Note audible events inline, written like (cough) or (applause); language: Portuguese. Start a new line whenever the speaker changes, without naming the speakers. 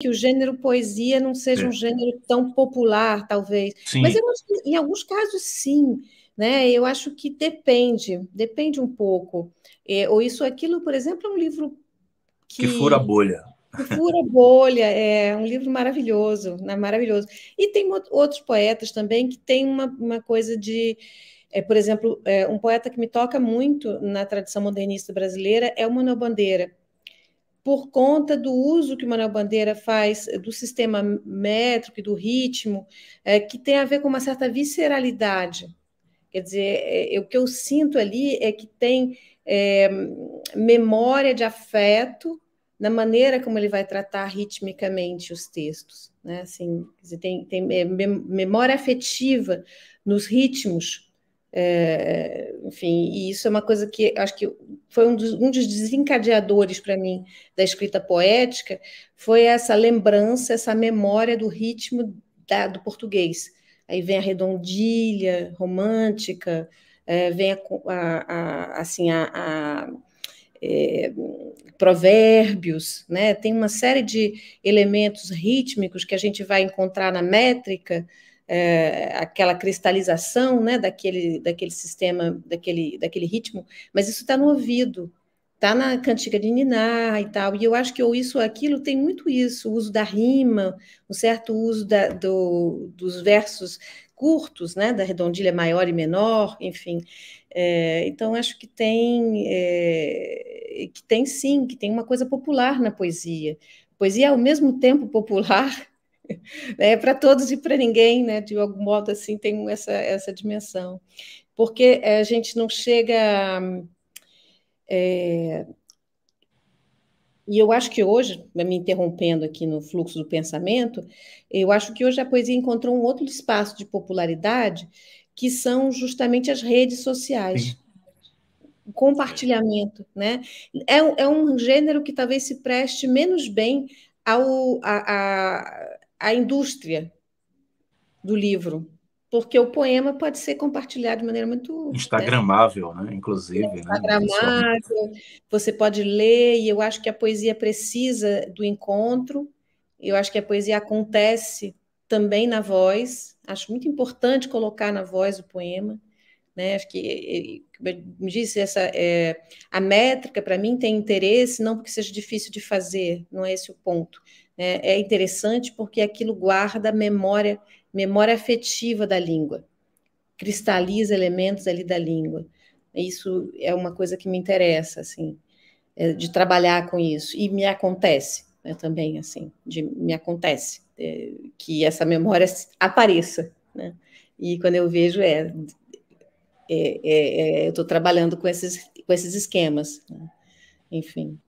que o gênero poesia não seja é. um gênero tão popular, talvez. Sim. Mas eu acho que, em alguns casos, sim. Né? Eu acho que depende, depende um pouco. É, ou isso, aquilo, por exemplo, é um livro que, que fura a bolha. Que fura a bolha, é um livro maravilhoso, né? maravilhoso. E tem outros poetas também que tem uma, uma coisa de. É, por exemplo, é, um poeta que me toca muito na tradição modernista brasileira é o Manuel Bandeira por conta do uso que o Manuel Bandeira faz eh, do sistema métrico e do ritmo, é, que tem a ver com uma certa visceralidade. Quer dizer, é, o que eu sinto ali é que tem é, memória de afeto na maneira como ele vai tratar ritmicamente os textos. Né? Assim, dizer, tem, tem memória afetiva nos ritmos é, enfim, e isso é uma coisa que acho que foi um dos, um dos desencadeadores para mim da escrita poética, foi essa lembrança, essa memória do ritmo da, do português. Aí vem a redondilha romântica, é, vem a, a, a, assim, a, é, provérbios, né? tem uma série de elementos rítmicos que a gente vai encontrar na métrica é, aquela cristalização né, daquele, daquele sistema, daquele, daquele ritmo, mas isso está no ouvido, está na cantiga de Ninar e tal. E eu acho que o isso ou aquilo tem muito isso, o uso da rima, um certo uso da, do, dos versos curtos, né, da redondilha maior e menor, enfim. É, então acho que tem é, que tem sim, que tem uma coisa popular na poesia. poesia é ao mesmo tempo popular né, (laughs) para todos e para ninguém, né, de algum modo assim tem essa, essa dimensão, porque eh, a gente não chega é, e eu acho que hoje, me interrompendo aqui no fluxo do pensamento, eu acho que hoje a poesia encontrou um outro espaço de popularidade, que são justamente as redes sociais. Sim. O compartilhamento, né? É, é um gênero que talvez se preste menos bem ao, a, a, a indústria do livro, porque o poema pode ser compartilhado de maneira muito instagramável, né? né? Inclusive, é instagramável. Né? Você pode ler e eu acho que a poesia precisa do encontro. Eu acho que a poesia acontece também na voz. Acho muito importante colocar na voz o poema. Né? Acho que, me disse, essa, é, a métrica para mim tem interesse, não porque seja difícil de fazer, não é esse o ponto. Né? É interessante porque aquilo guarda memória, memória afetiva da língua, cristaliza elementos ali da língua. Isso é uma coisa que me interessa, assim, é, de trabalhar com isso. E me acontece né, também, assim, de, me acontece é, que essa memória apareça, né? E quando eu vejo, é é, é, é, eu estou trabalhando com esses, com esses esquemas. Né? Enfim.